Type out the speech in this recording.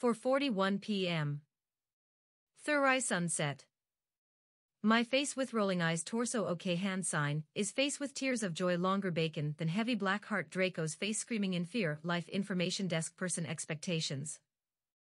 4.41 p.m. Thurai sunset. My face with rolling eyes torso okay hand sign is face with tears of joy longer bacon than heavy black heart Draco's face screaming in fear life information desk person expectations.